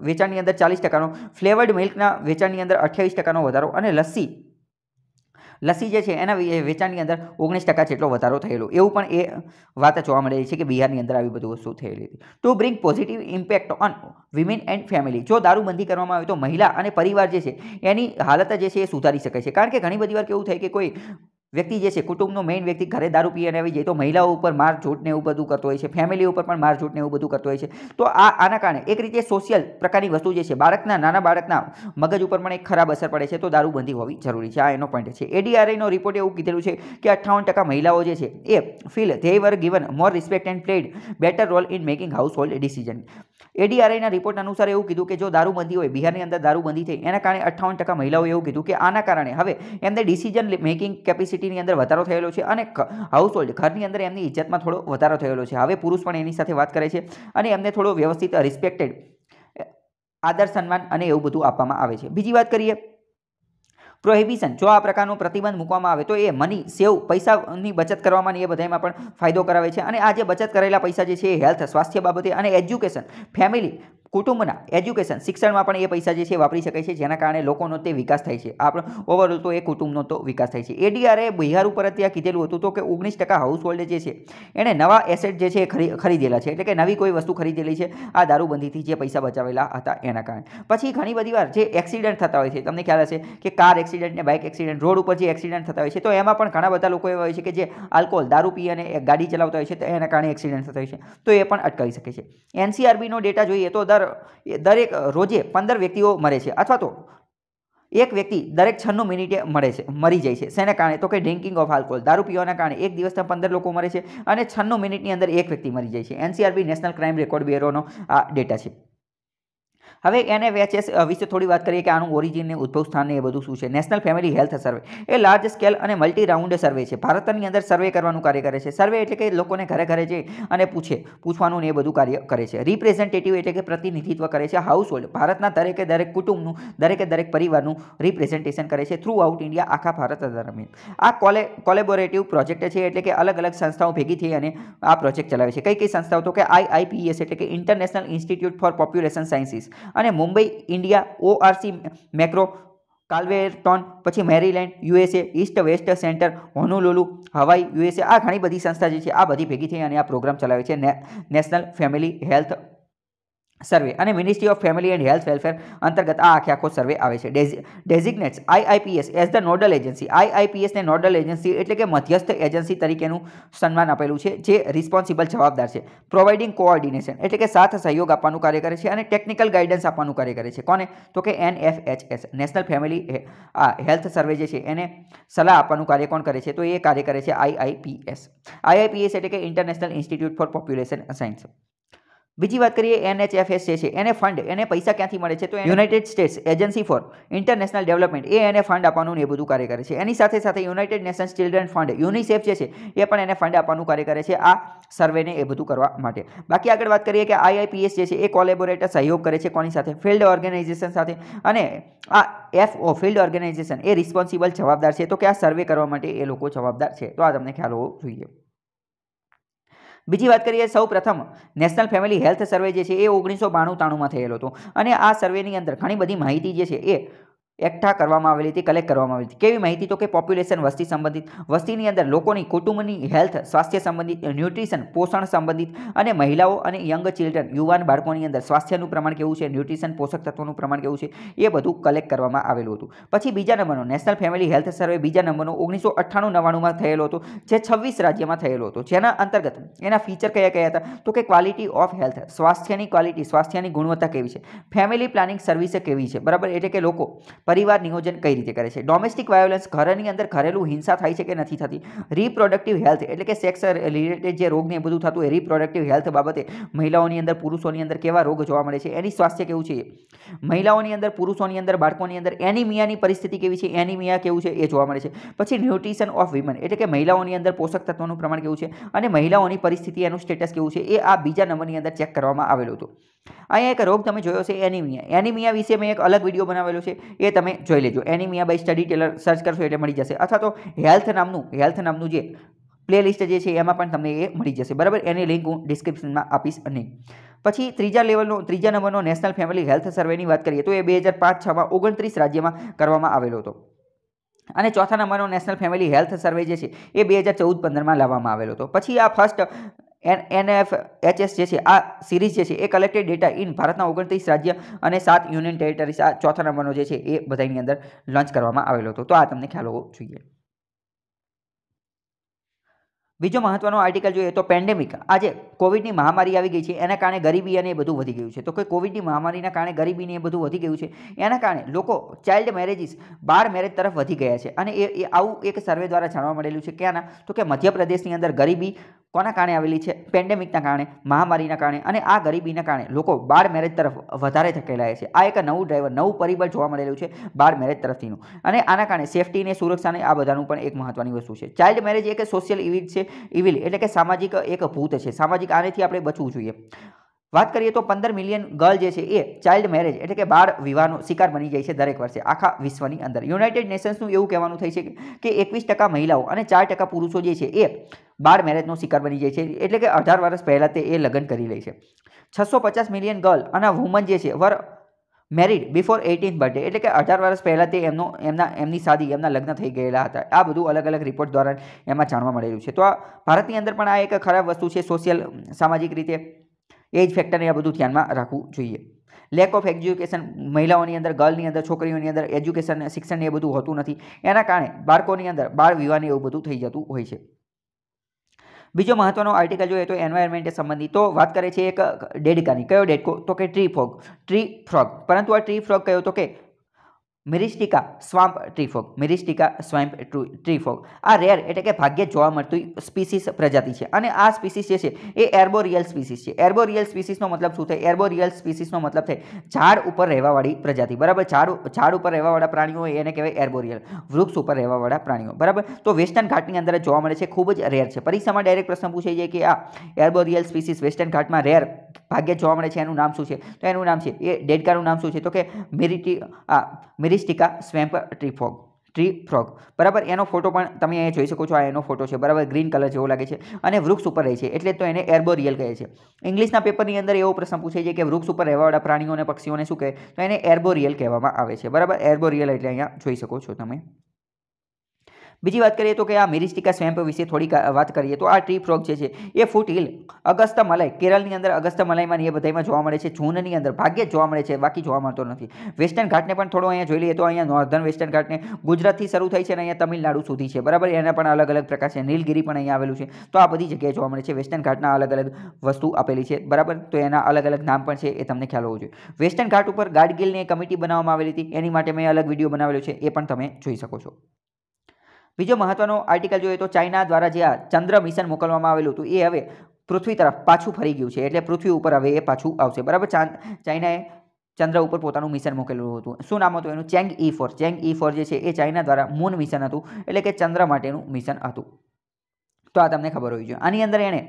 વેચાણની અંદર ચાલીસ ટકાનો ફ્લેવર્ડ મિલ્કના વેચાણની અંદર અઠ્યાવીસ ટકાનો વધારો અને લસ્સી લસ્સી જે છે એના વેચાણની અંદર ઓગણીસ ટકા જેટલો વધારો થયેલો એવું પણ એ વાત જોવા મળે છે કે બિહારની અંદર આવી બધું વસ્તુ થયેલી હતી to bring positive impact on women and family જો દારૂબંધી કરવામાં આવે તો મહિલા અને પરિવાર જે છે એની હાલત જે છે એ સુધારી શકે છે કારણ કે ઘણી બધી વાર કેવું થાય કે કોઈ વ્યક્તિ જે છે કુટુંબનો મેઇન વ્યક્તિ ઘરે દારૂ પીને આવી જાય તો મહિલાઓ ઉપર મારઝૂટ ને એવું બધું કરતો હોય છે ફેમિલી ઉપર પણ મારઝૂટ ને એવું બધું કરતો હોય છે તો આ આના કારણે એક રીતે સોશિયલ પ્રકારની વસ્તુ જે છે બાળકના નાના બાળકના મગજ ઉપર પણ એક ખરાબ અસર પડે છે તો દારૂબંધી હોવી જરૂરી છે આ એનો પોઈન્ટ છે એડીઆરઆઈનો રિપોર્ટ એવું કીધેલું છે કે અઠ્ઠાવન ટકા મહિલાઓ જે છે એ feel they were given more respect and played better role in making household decision એડીઆરઆઈના રિપોર્ટ અનુસાર એવું કીધું કે જો દારૂબંધી હોય બિહારની અંદર દારૂબંધી થઈ એના કારણે અઠ્ઠાવન ટકા મહિલાઓએ એવું કીધું કે આના કારણે હવે એમને ડિસિઝન મેકિંગ કેપેસિટીની અંદર વધારો થયેલો છે અને હાઉસ હોલ્ડ ઘરની અંદર એમની ઇજ્જતમાં થોડો વધારો થયેલો છે હવે પુરુષ પણ એની સાથે વાત કરે છે અને એમને થોડો વ્યવસ્થિત રિસ્પેક્ટેડ આદર સન્માન અને એવું બધું આપવામાં આવે છે બીજી વાત કરીએ પ્રોહિબિશન જો આ પ્રકારનો પ્રતિબંધ મૂકવામાં આવે તો એ મની સેવ પૈસાની બચત કરવામાં એ બધામાં પણ ફાયદો કરાવે છે અને આ જે બચત કરેલા પૈસા જે છે એ હેલ્થ સ્વાસ્થ્ય બાબતે અને એજ્યુકેશન ફેમિલી કુટુંબના એજ્યુકેશન શિક્ષણમાં પણ એ પૈસા જે છે વાપરી શકે છે જેના કારણે લોકોનો તે વિકાસ થાય છે આપણો ઓવરઓલ તો એ કુટુંબનો તો વિકાસ થાય છે એડીઆરએ બિહાર ઉપર ત્યાં કીધેલું હતું તો કે ઓગણીસ ટકા હાઉસ હોલ્ડ જે છે એણે નવા એસેટ જે છે એ ખરીદેલા છે એટલે કે નવી કોઈ વસ્તુ ખરીદેલી છે આ દારૂબંધીથી જે પૈસા બચાવેલા હતા એના કારણે પછી ઘણી બધી વાર જે એક્સિડન્ટ થતા હોય છે તમને ખ્યાલ હશે કે કાર એક્સિડન્ટ ને બાઇક એક્સિડન્ટ રોડ ઉપર જે એક્સિડન્ટ થતા હોય છે તો એમાં પણ ઘણા બધા લોકો એવા હોય છે કે જે આલ્કોહોલ દારૂ પી અને ગાડી ચલાવતા હોય છે તો એના કારણે એક્સિડન્ટ થતા હોય છે તો એ પણ અટકાવી શકે છે એનસીઆરબીનો ડેટા જોઈએ તો દર દર દરેક રોજે પંદર વ્યક્તિઓ મરે છે અથવા તો એક વ્યક્તિ દરેક છન્નું મિનિટે મળે છે મરી જાય છે શેના કારણે તો કે ડ્રિંકિંગ ઓફ આલ્કોહોલ દારૂ પીવાના કારણે એક દિવસના પંદર લોકો મરે છે અને છન્નું મિનિટની અંદર એક વ્યક્તિ મરી જાય છે એનસીઆરબી નેશનલ ક્રાઇમ રેકોર્ડ બ્યુરોનો આ ડેટા છે હવે એનએવએચએસ વિશે થોડી વાત કરીએ કે આનું ઓરિજિનને ઉદ્ભવ સ્થાન એ બધું શું છે નેશનલ ફેમિલી હેલ્થ સર્વે એ લાર્જ સ્કેલ અને મલ્ટી રાઉન્ડ સર્વે છે ભારતની અંદર સર્વે કરવાનું કાર્ય કરે છે સર્વે એટલે કે લોકોને ઘરે ઘરે જઈ અને પૂછે પૂછવાનું એ બધું કાર્ય કરે છે રિપ્રેઝેન્ટેટિવ એટલે કે પ્રતિનિધિત્વ કરે છે હાઉસ હોલ્ડ ભારતના દરેકે દરેક કુટુંબનું દરેકે દરેક પરિવારનું રિપ્રેઝન્ટેશન કરે છે થ્રુ આઉટ ઇન્ડિયા આખા ભારત દરમિયાન આ કોલે કોલેબોરેટિવ પ્રોજેક્ટ છે એટલે કે અલગ અલગ સંસ્થાઓ ભેગી થઈ અને આ પ્રોજેક્ટ ચલાવે છે કઈ કઈ સંસ્થાઓ તો કે આઈઆઈપીએસ એટલે કે international institute for population sciences અને Mumbai India ORC macro Calverton પછી Maryland USA East West Center Honolulu Hawaii USA આ ઘણી બધી સંસ્થા જે છે આ બધી ભેગી થઈ અને આ પ્રોગ્રામ ચલાવે છે નેશનલ ફેમિલી હેલ્થ સર્વે અને ministry of family and health welfare અંતર્ગત આ આખે આખો સર્વે આવે છે designates IIPS as the nodal agency આઈઆઈપીએસને નોડલ એજન્સી એટલે કે મધ્યસ્થ એજન્સી તરીકેનું સન્માન આપેલું છે જે રિસ્પોન્સિબલ જવાબદાર છે પ્રોવાઇડિંગ કોઓર્ડિનેશન એટલે કે સાથ સહયોગ આપવાનું કાર્ય કરે છે અને ટેકનિકલ ગાઈડન્સ આપવાનું કાર્ય કરે છે કોને તો કે એન એનએફએચએસ નેશનલ ફેમિલી આ હેલ્થ સર્વે જે છે એને સલાહ આપવાનું કાર્ય કોણ કરે છે તો એ કાર્ય કરે છે આઈઆઈપીએસ આઈઆઈપીએસ એટલે કે international institute for population science બીજી વાત કરીએ એનએચએફએસ જે છે એને ફંડ એને પૈસા ક્યાંથી મળે છે તો united states agency for international development એ એને ફંડ આપવાનું એ બધું કાર્ય કરે છે એની સાથે સાથે united nations children fund UNICEF જે છે એ પણ એને ફંડ આપવાનું કાર્ય કરે છે આ સર્વેને એ બધું કરવા માટે બાકી આગળ વાત કરીએ કે આઈઆઈપીએસ જે છે એ કોલેબોરેટર સહયોગ કરે છે કોની સાથે ફિલ્ડ ઓર્ગેનાઇઝેશન સાથે અને આ એફઓ ફિલ્ડ ઓર્ગેનાઇઝેશન એ રિસ્પોન્સિબલ જવાબદાર છે તો કે આ સર્વે કરવા માટે એ લોકો જવાબદાર છે તો આ તમને ખ્યાલ હોવો જોઈએ બીજી વાત કરીએ સૌ પ્રથમ નેશનલ ફેમિલી હેલ્થ સર્વે જે છે એ ઓગણીસો બાણું તાણુંમાં થયેલો હતો અને આ સર્વેની અંદર ઘણી બધી માહિતી જે છે એ એકઠા કરવામાં આવેલી હતી કલેક્ટ કરવામાં આવેલી હતી કેવી માહિતી તો કે પોપ્યુલેશન વસ્તી સંબંધિત વસ્તીની અંદર લોકોની કુટુંબની હેલ્થ સ્વાસ્થ્ય સંબંધિત ન્યુટ્રિશન પોષણ સંબંધિત અને મહિલાઓ અને યંગ ચિલ્ડ્રન યુવાન બાળકોની અંદર સ્વાસ્થ્યનું પ્રમાણ કેવું છે ન્યુટ્રિશન પોષક તત્વોનું પ્રમાણ કેવું છે એ બધું કલેક્ટ કરવામાં આવેલું હતું પછી બીજા નંબરનો નેશનલ ફેમિલી હેલ્થ સર્વે બીજા નંબરનો ઓગણીસો અઠ્ઠાણું નવ્વાણુંમાં થયેલો હતો જે છવ્વીસ રાજ્યમાં થયેલો હતો જેના અંતર્ગત એના ફીચર કયા કયા હતા તો કે ક્વોલિટી ઓફ હેલ્થ સ્વાસ્થ્યની ક્વોલિટી સ્વાસ્થ્યની ગુણવત્તા કેવી છે ફેમિલી પ્લાનિંગ સર્વિસ કેવી છે બરાબર એટલે કે લોકો પરિવાર નિયોજન કઈ રીતે કરે છે ડોમેસ્ટિક વાયોલન્સ ઘરની અંદર ઘરેલું હિંસા થાય છે કે નથી થતી રિપ્રોડક્ટિવ હેલ્થ એટલે કે સેક્સ રિલેટેડ જે રોગને એ બધું થતું એ રિપ્રોડક્ટિવ હેલ્થ બાબતે મહિલાઓની અંદર પુરુષોની અંદર કેવા રોગ જોવા મળે છે એની સ્વાસ્થ્ય કેવું છે મહિલાઓની અંદર પુરુષોની અંદર બાળકોની અંદર એનિમિયાની પરિસ્થિતિ કેવી છે એનિમિયા કેવું છે એ જોવા મળે છે પછી ન્યુટ્રિશન ઓફ વિમન એટલે કે મહિલાઓની અંદર પોષક તત્વોનું પ્રમાણ કેવું છે અને મહિલાઓની પરિસ્થિતિ એનું સ્ટેટસ કેવું છે એ આ બીજા નંબરની અંદર ચેક કરવામાં આવેલું હતું અહીંયા એક રોગ તમે જોયો છે એનિમિયા એનિમિયા વિશે મેં એક અલગ વિડીયો બનાવેલો છે એ તમે જોઈ લેજો anaemia by study teller search કરશો એટલે મળી જશે અથવા તો હેલ્થ નામનું હેલ્થ નામનું જે પ્લેલિસ્ટ જે છે એમાં પણ તમને એ મળી જશે બરાબર એની લિંક હું ડિસ્ક્રિપ્શનમાં આપીશ અને પછી ત્રીજા લેવલનો ત્રીજા નંબરનો નેશનલ ફેમિલી હેલ્થ સર્વેની વાત કરીએ તો એ બે હજાર પાંચ છમાં ઓગણત્રીસ રાજ્યમાં કરવામાં આવેલો હતો અને ચોથા નંબરનો નેશનલ ફેમિલી હેલ્થ સર્વે જે છે એ બે હજાર ચૌદ પંદરમાં લાવવામાં આવેલો હતો પછી આ first N N F HS જે છે આ સિરીઝ જે છે એ કલેક્ટેડ ડેટા ઇન ભારતના ઓગણત્રીસ રાજ્ય અને સાત યુનિયન ટેરિટરીસ આ ચોથા નંબરનો જે છે એ બધાની અંદર લોન્ચ કરવામાં આવેલો હતો તો આ તમને ખ્યાલ હોવો જોઈએ બીજો મહત્વનો આર્ટિકલ જોઈએ તો પેન્ડેમિક આજે કોવિડની મહામારી આવી ગઈ છે એના કારણે ગરીબી અને એ બધું વધી ગયું છે તો કે કોવિડની મહામારીના કારણે ગરીબીને એ બધું વધી ગયું છે એના કારણે લોકો ચાઇલ્ડ મેરેજીસ બાર મેરેજ તરફ વધી ગયા છે અને એ આવું એક સર્વે દ્વારા જાણવા મળેલું છે ક્યાંના તો કે મધ્યપ્રદેશની અંદર ગરીબી કોના કારણે આવેલી છે પેન્ડેમિકના કારણે મહામારીના કારણે અને આ ગરીબીના કારણે લોકો બાળ મેરેજ તરફ વધારે ધકેલાય છે આ એક નવું ડ્રાઈવર નવું પરિબળ જોવા મળેલું છે બાળ મેરેજ તરફથીનું અને આના કારણે સેફટીને સુરક્ષાને આ બધાનું પણ એક મહત્ત્વની વસ્તુ છે ચાઇલ્ડ મેરેજ એક સોશિયલ ઇવિલ છે ઇવિલ એટલે કે સામાજિક એક ભૂત છે સામાજિક આનેથી આપણે બચવું જોઈએ વાત કરીએ તો પંદર મિલિયન ગર્લ જે છે એ ચાઇલ્ડ મેરેજ એટલે કે બાળ વિવાહનો શિકાર બની જાય છે દરેક વર્ષે આખા વિશ્વની અંદર યુનાઇટેડ નેશન્સનું એવું કહેવાનું થઈ છે કે એકવીસ ટકા મહિલાઓ અને ચાર ટકા પુરુષો જે છે એ બાળ મેરેજનો શિકાર બની જાય છે એટલે કે અઢાર વર્ષ પહેલાં તે એ લગ્ન કરી લે છે છસો પચાસ મિલિયન ગર્લ અને વુમન જે છે were married before eighteenth birthday એટલે કે અઢાર વર્ષ પહેલાં તે એમનો એમના એમની શાદી એમના લગ્ન થઈ ગયેલા હતા આ બધું અલગ અલગ રિપોર્ટ દ્વારા એમાં જાણવા મળેલું છે તો આ ભારતની અંદર પણ આ એક ખરાબ વસ્તુ છે સોશિયલ સામાજિક રીતે એ જ ફેક્ટરને એ બધું ધ્યાનમાં રાખવું જોઈએ લેક ઓફ એજ્યુકેશન મહિલાઓની અંદર ગર્લની અંદર છોકરીઓની અંદર એજ્યુકેશન શિક્ષણ એ બધું હોતું નથી એના કારણે બાળકોની અંદર બાળ વિવાહને એવું બધું થઈ જતું હોય છે બીજો મહત્વનો આર્ટિકલ જોઈએ તો એન્વાયરમેન્ટ સંબંધિત તો વાત કરે છે એક ડેડકાની કયો ડેડકો તો કે ટ્રી ફોગ ટ્રી ફ્રોગ પરંતુ આ ટ્રી ફ્રોગ કયો તો કે મિરિસ્ટિકા સ્વામ્પ ટ્રીફોગ મિરિસ્ટિકા સ્વામ્પ ટ્રીફોગ આ રેર એટલે કે ભાગ્યે જોવા મળતી સ્પીસીસ પ્રજાતિ છે અને આ સ્પીસીસ જે છે એ એર્બોરિયલ સ્પીસીસ છે એર્બોરિયલ સ્પીસીસનો મતલબ શું થાય એર્બોરિયલ સ્પીસીસનો મતલબ થાય ઝાડ ઉપર રહેવાવાળી પ્રજાતિ બરાબર ઝાડ ઝાડ ઉપર રહેવાવાળા પ્રાણીઓ હોય એને કહેવાય એર્બોરિયલ વૃક્ષ ઉપર રહેવાવાળા પ્રાણીઓ બરાબર તો વેસ્ટર્ન ઘાટની અંદર જોવા મળે છે ખૂબ જ રેર છે પરીક્ષામાં ડાયરેક્ટ પ્રશ્ન પૂછાઈ જાય કે આ એર્બોરિયલ સ્પીસીસ વેસ્ટર્ન ઘાટમાં રેર ભાગ્યે જોવા મળે છે એનું નામ શું છે તો એનું નામ છે એ ડેડકાનું નામ શું છે તો કે મેરિટી આ મેરિસ્ટિકા સ્વેમ્પ ટ્રીફોગ ટ્રી ફ્રોગ બરાબર એનો ફોટો પણ તમે અહીંયા જોઈ શકો છો આ એનો ફોટો છે બરાબર ગ્રીન કલર જેવો લાગે છે અને વૃક્ષ ઉપર રહે છે એટલે તો એને એરબોરિયલ કહે છે ઇંગ્લિશના પેપરની અંદર એવો પ્રશ્ન પૂછે છે કે વૃક્ષ ઉપર રહેવાવાળા પ્રાણીઓ અને પક્ષીઓને શું કહે તો એને એર્બોરિયલ કહેવામાં આવે છે બરાબર એરબોરિયલ એટલે અહીંયા જોઈ શકો છો તમે બીજી વાત કરીએ તો કે આ મિરિસ્ટિકા સ્વેમ્પ વિશે થોડીક વાત કરીએ તો આ ટ્રી ફ્રોગ જે છે એ ફૂટ હિલ અગસ્ત કેરળની અંદર અગસ્ત મલાઈમાં એ બધામાં જોવા મળે છે જૂનની અંદર ભાગ્યે જ જોવા મળે છે બાકી જોવા મળતો નથી વેસ્ટર્ન ઘાટને પણ થોડો અહીંયા જોઈ લઈએ તો અહીંયા નોર્ધન વેસ્ટર્ન ઘાટને ગુજરાતથી શરૂ થઈ છે અને અહીંયા તમિલનાડુ સુધી છે બરાબર એના પણ અલગ અલગ પ્રકાર છે નીલગીરી પણ અહીંયા આવેલું છે તો આ બધી જગ્યાએ જોવા મળે છે વેસ્ટર્ન ઘાટના અલગ અલગ વસ્તુ આપેલી છે બરાબર તો એના અલગ અલગ નામ પણ છે એ તમને ખ્યાલ હોવો જોઈએ વેસ્ટર્ન ઘાટ ઉપર ગાડગીલની કમિટી બનાવવામાં આવેલી હતી એની માટે મેં અલગ વિડીયો બનાવેલો છે એ પણ તમે જોઈ શકો છો બીજો મહત્વનો આર્ટિકલ જોઈએ તો ચાઇના દ્વારા જે આ ચંદ્ર મિશન મોકલવામાં આવેલું હતું એ હવે પૃથ્વી તરફ પાછું ફરી ગયું છે એટલે પૃથ્વી ઉપર હવે એ પાછું આવશે બરાબર ચાઇનાએ ચંદ્ર ઉપર પોતાનું મિશન મૂકેલું હતું શું નામ હતું એનું ચેંગ ઈ ફોર ચેંગ ઈ ફોર જે છે એ ચાઇના દ્વારા મૂન મિશન હતું એટલે કે ચંદ્ર માટેનું મિશન હતું તો આ તમને ખબર હોવી જોઈએ આની અંદર એણે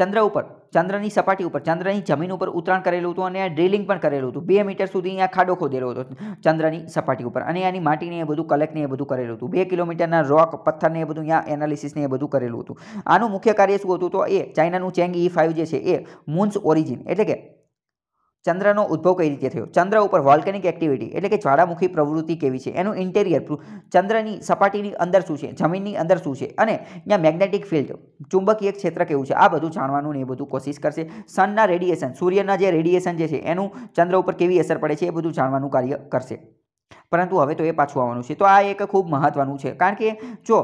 ચંદ્ર ઉપર ચંદ્રની સપાટી ઉપર ચંદ્રની જમીન ઉપર ઉતરાણ કરેલું હતું અને ડ્રિલિંગ પણ કરેલું હતું બે મીટર સુધી અહીંયા ખાડો ખોદેલો હતો ચંદ્રની સપાટી ઉપર અને એની માટીને એ બધું કલેક્ટને એ બધું કરેલું હતું બે કિલોમીટરના રોક પથ્થરને એ બધું અહીંયા એનાલિસિસને એ બધું કરેલું હતું આનું મુખ્ય કાર્ય શું હતું તો એ ચાઇનાનું ચેંગ ઈ ફાઇવ જે છે એ મૂન્સ ઓરિજિન એટલે કે ચંદ્રનો ઉદ્ભવ કઈ રીતે થયો ચંદ્ર ઉપર વોલ્કેનિક એક્ટિવિટી એટલે કે જ્વાળામુખી પ્રવૃત્તિ કેવી છે એનું ઇન્ટેરિયર ચંદ્રની સપાટીની અંદર શું છે જમીનની અંદર શું છે અને ત્યાં મેગ્નેટિક ફિલ્ડ ચુંબકીય ક્ષેત્ર કેવું છે આ બધું જાણવાનું ને એ બધું કોશિશ કરશે સનના રેડિયેશન સૂર્યના જે રેડિયેશન જે છે એનું ચંદ્ર ઉપર કેવી અસર પડે છે એ બધું જાણવાનું કાર્ય કરશે પરંતુ હવે તો એ પાછું આવવાનું છે તો આ એક ખૂબ મહત્ત્વનું છે કારણ કે જો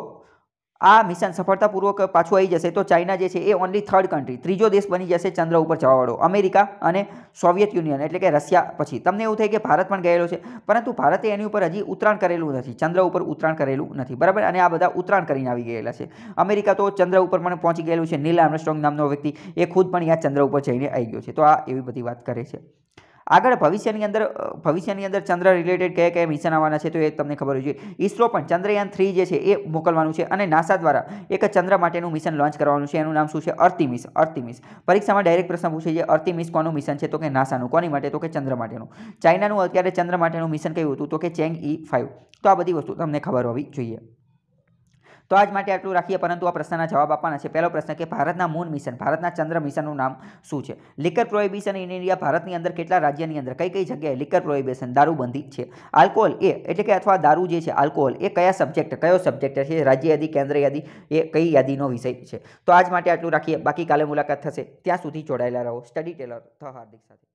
આ મિશન સફળતાપૂર્વક પાછું આવી જશે તો ચાઇના જે છે એ ઓનલી થર્ડ કન્ટ્રી ત્રીજો દેશ બની જશે ચંદ્ર ઉપર જવાવાળો અમેરિકા અને સોવિયત યુનિયન એટલે કે રશિયા પછી તમને એવું થાય કે ભારત પણ ગયેલો છે પરંતુ ભારતે એની ઉપર હજી ઉતરાણ કરેલું નથી ચંદ્ર ઉપર ઉતરાણ કરેલું નથી બરાબર અને આ બધા ઉતરાણ કરીને આવી ગયેલા છે અમેરિકા તો ચંદ્ર ઉપર પણ પહોંચી ગયેલું છે નીલ આર્મસ્ટ્રોંગ નામનો વ્યક્તિ એ ખુદ પણ અહીંયા ચંદ્ર ઉપર જઈને આવી ગયો છે તો આ એવી બધી વાત કરે છે આગળ ભવિષ્યની અંદર ભવિષ્યની અંદર ચંદ્ર રિલેટેડ કયા કયા મિશન આવવાના છે તો એ તમને ખબર હોય જોઈએ ઇસરો પણ ચંદ્રયાન થ્રી જે છે એ મોકલવાનું છે અને નાસા દ્વારા એક ચંદ્ર માટેનું મિશન લોન્ચ કરવાનું છે એનું નામ શું છે અર્તિમિસ અર્તિમિસ પરીક્ષામાં ડાયરેક્ટ પ્રશ્ન પૂછે છે અર્તિમિસ કોનું મિશન છે તો કે નાસાનું કોની માટે તો કે ચંદ્ર માટેનું ચાઇનાનું અત્યારે ચંદ્ર માટેનું મિશન કયું હતું તો કે ચેંગ ઈ ફાઇવ તો આ બધી વસ્તુ તમને ખબર હોવી જોઈએ તો આજ માટે આટલું રાખીએ પરંતુ આ પ્રશ્નના જવાબ આપવાના છે પહેલો પ્રશ્ન કે ભારતના મૂન મિશન ભારતના ચંદ્ર મિશનનું નામ શું છે લિકર પ્રોહિબિશન ઇન ઇન્ડિયા ભારતની અંદર કેટલા રાજ્યની અંદર કઈ કઈ જગ્યાએ લિકર પ્રોહિબિશન દારૂબંધી છે આલ્કોહોલ એ એટલે કે અથવા દારૂ જે છે આલ્કોહોલ એ કયા સબ્જેક્ટ કયો સબ્જેક્ટ છે રાજ્ય યાદી કેન્દ્ર યાદી એ કઈ યાદીનો વિષય છે તો આજ માટે આટલું રાખીએ બાકી કાલે મુલાકાત થશે ત્યાં સુધી જોડાયેલા રહો સ્ટડી ટેલર થ હાર્દિક સાથે